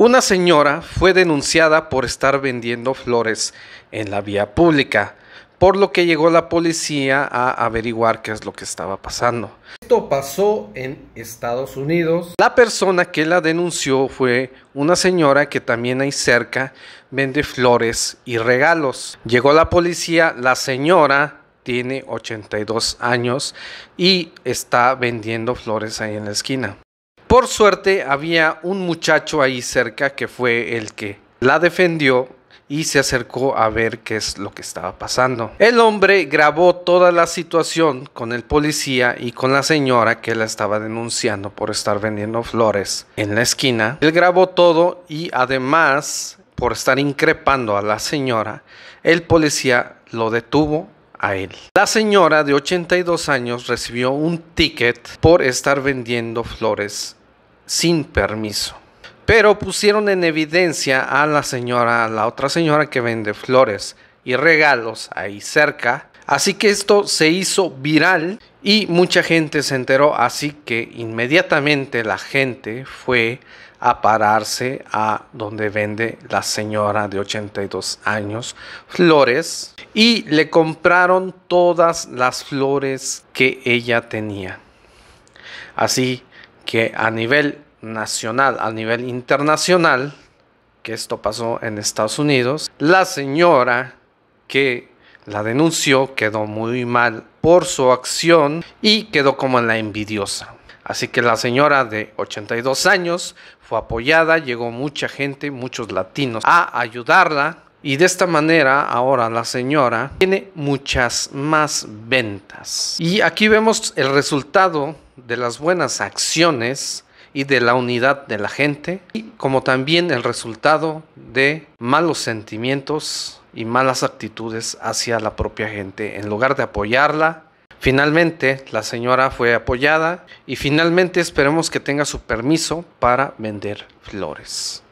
Una señora fue denunciada por estar vendiendo flores en la vía pública, por lo que llegó la policía a averiguar qué es lo que estaba pasando. Esto pasó en Estados Unidos. La persona que la denunció fue una señora que también ahí cerca vende flores y regalos. Llegó la policía, la señora tiene 82 años y está vendiendo flores ahí en la esquina. Por suerte había un muchacho ahí cerca que fue el que la defendió y se acercó a ver qué es lo que estaba pasando. El hombre grabó toda la situación con el policía y con la señora que la estaba denunciando por estar vendiendo flores en la esquina. Él grabó todo y además, por estar increpando a la señora, el policía lo detuvo a él. La señora de 82 años recibió un ticket por estar vendiendo flores sin permiso. Pero pusieron en evidencia a la señora, a la otra señora que vende flores y regalos ahí cerca. Así que esto se hizo viral y mucha gente se enteró, así que inmediatamente la gente fue a pararse a donde vende la señora de 82 años flores y le compraron todas las flores que ella tenía. Así que a nivel nacional, a nivel internacional, que esto pasó en Estados Unidos, la señora que la denunció quedó muy mal por su acción y quedó como en la envidiosa. Así que la señora de 82 años fue apoyada, llegó mucha gente, muchos latinos, a ayudarla y de esta manera ahora la señora tiene muchas más ventas. Y aquí vemos el resultado de las buenas acciones y de la unidad de la gente, y como también el resultado de malos sentimientos y malas actitudes hacia la propia gente. En lugar de apoyarla, finalmente la señora fue apoyada y finalmente esperemos que tenga su permiso para vender flores.